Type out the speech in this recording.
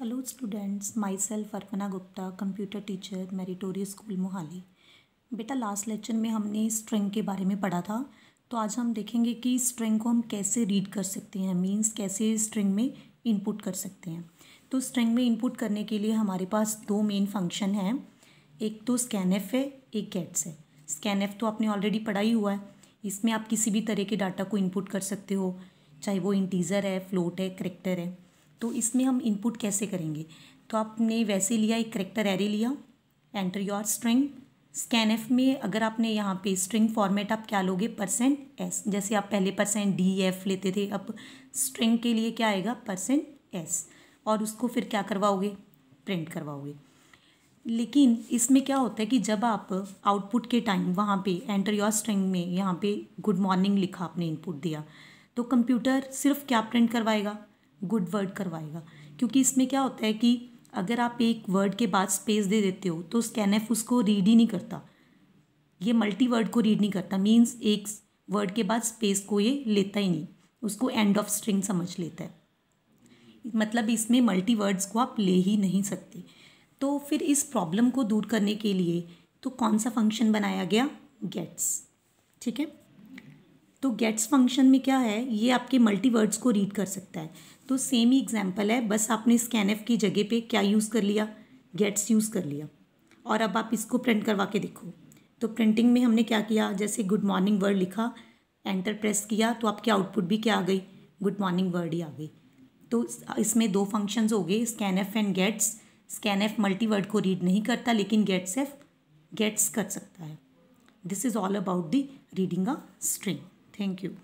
Hello students myself Arpana Gupta computer teacher meritorious school Mohali बेटा last lecture में हमने string के बारे में पढ़ा था तो आज हम देखेंगे कि स्ट्रिंग को हम कैसे रीड कर सकते हैं मींस कैसे स्ट्रिंग में इनपुट कर सकते हैं तो स्ट्रिंग में इनपुट करने के लिए हमारे पास दो मेन फंक्शन हैं एक तो स्कैनएफ है एक गेट्स है स्कैनएफ तो आपने ऑलरेडी पढ़ा ही हुआ है इसमें आप किसी भी तरह के डाटा को इनपुट कर सकते हो चाहे वो इंटीज़र है फ्लोट है करेक्टर है तो इसमें हम इनपुट कैसे करेंगे तो आपने वैसे लिया एक करेक्टर एरे लिया enter your string scanf में अगर आपने यहाँ पे स्ट्रिंग फॉर्मेट आप क्या लोगे परसेंट एस जैसे आप पहले परसेंट डी एफ लेते थे अब स्ट्रिंग के लिए क्या आएगा परसेंट एस और उसको फिर क्या करवाओगे प्रिंट करवाओगे लेकिन इसमें क्या होता है कि जब आप आउटपुट के टाइम वहाँ पे एंटर योर स्ट्रिंग में यहाँ पे गुड मॉर्निंग लिखा आपने इनपुट दिया तो कंप्यूटर सिर्फ क्या प्रिंट करवाएगा गुड वर्ड करवाएगा क्योंकि इसमें क्या होता है कि अगर आप एक वर्ड के बाद स्पेस दे देते हो तो स्कैनएफ उसको रीड ही नहीं करता ये मल्टी वर्ड को रीड नहीं करता मीन्स एक वर्ड के बाद स्पेस को ये लेता ही नहीं उसको एंड ऑफ स्ट्रिंग समझ लेता है मतलब इसमें मल्टी वर्ड्स को आप ले ही नहीं सकते तो फिर इस प्रॉब्लम को दूर करने के लिए तो कौन सा फंक्शन बनाया गया गेट्स ठीक है तो गेट्स फंक्शन में क्या है ये आपके मल्टी वर्ड्स को रीड कर सकता है तो सेम ही एग्जाम्पल है बस आपने स्कैनएफ़ की जगह पे क्या यूज़ कर लिया गेट्स यूज़ कर लिया और अब आप इसको प्रिंट करवा के देखो तो प्रिंटिंग में हमने क्या किया जैसे गुड मॉर्निंग वर्ड लिखा एंटर प्रेस किया तो आपकी आउटपुट भी क्या आ गई गुड मॉर्निंग वर्ड ही आ गई तो इसमें दो फंक्शंस हो गए F and gets scanf multi word को रीड नहीं करता लेकिन गेट्स एफ गेट्स कर सकता है this is all about the reading a string Thank you.